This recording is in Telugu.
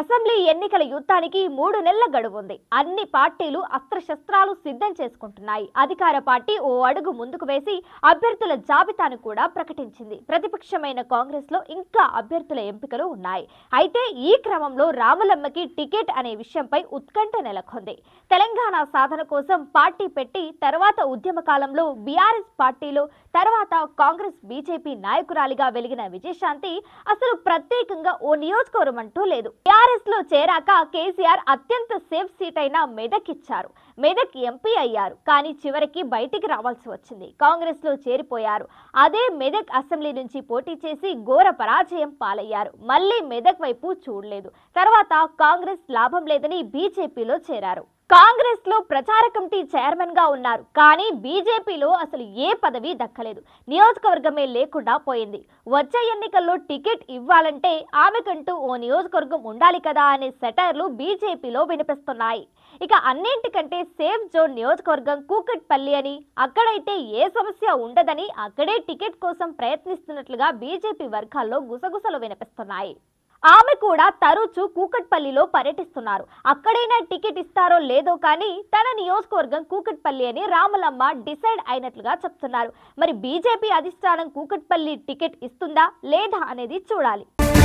అసెంబ్లీ ఎన్నికల యుద్ధానికి మూడు నెలల గడువుంది అన్ని పార్టీలు అస్త్రశస్త్రాలు సిద్ధం చేసుకుంటున్నాయి అధికార పార్టీ ఓ అడుగు ముందుకు వేసి అభ్యర్థుల జాబితాను కూడా ప్రకటించింది ప్రతిపక్షమైన కాంగ్రెస్ లో ఇంకా అభ్యర్థుల ఎంపికలు ఉన్నాయి అయితే ఈ క్రమంలో రాములమ్మకి టికెట్ అనే విషయంపై ఉత్కంఠ నెలకొంది తెలంగాణ సాధన కోసం పార్టీ పెట్టి తర్వాత ఉద్యమ కాలంలో బీఆర్ఎస్ పార్టీలో తర్వాత కాంగ్రెస్ బీజేపీ నాయకురాలిగా వెలిగిన విజయశాంతి అసలు ప్రత్యేకంగా ఓ నియోజకవర్గం అంటూ లేదు టిఆర్ఎస్ లో చేరాక కేసీఆర్ అత్యంత సేఫ్ సీట్ అయిన మెదక్ ఇచ్చారు మెదక్ ఎంపీ అయ్యారు కానీ చివరికి బయటికి రావాల్సి వచ్చింది కాంగ్రెస్ లో చేరిపోయారు అదే మెదక్ అసెంబ్లీ నుంచి పోటీ చేసి ఘోర పరాజయం పాలయ్యారు మళ్ళీ మెదక్ వైపు చూడలేదు తర్వాత కాంగ్రెస్ లాభం లేదని బీజేపీలో చేరారు కాంగ్రెస్ లో ప్రచార కమిటీ చైర్మన్ గా ఉన్నారు కానీ బీజేపీలో అసలు ఏ పదవి దక్కలేదు నియోజకవర్గమే లేకుండా పోయింది వచ్చే ఎన్నికల్లో టికెట్ ఇవ్వాలంటే ఆమెకంటూ ఓ నియోజకవర్గం ఉండాలి కదా అనే సెటర్లు బీజేపీలో వినిపిస్తున్నాయి ఇక అన్నింటికంటే సేఫ్ జోన్ నియోజకవర్గం కూకట్పల్లి అని అక్కడైతే ఏ సమస్య ఉండదని అక్కడే టికెట్ కోసం ప్రయత్నిస్తున్నట్లుగా బీజేపీ వర్గాల్లో గుసగుసలు వినిపిస్తున్నాయి ఆమె కూడా తరచూ కూకట్పల్లిలో పర్యటిస్తున్నారు అక్కడైనా టికెట్ ఇస్తారో లేదో కానీ తన నియోజకవర్గం కూకట్పల్లి అని రామలమ్మ డిసైడ్ అయినట్లుగా చెప్తున్నారు మరి బీజేపీ అధిష్టానం కూకట్పల్లి టికెట్ ఇస్తుందా లేదా అనేది చూడాలి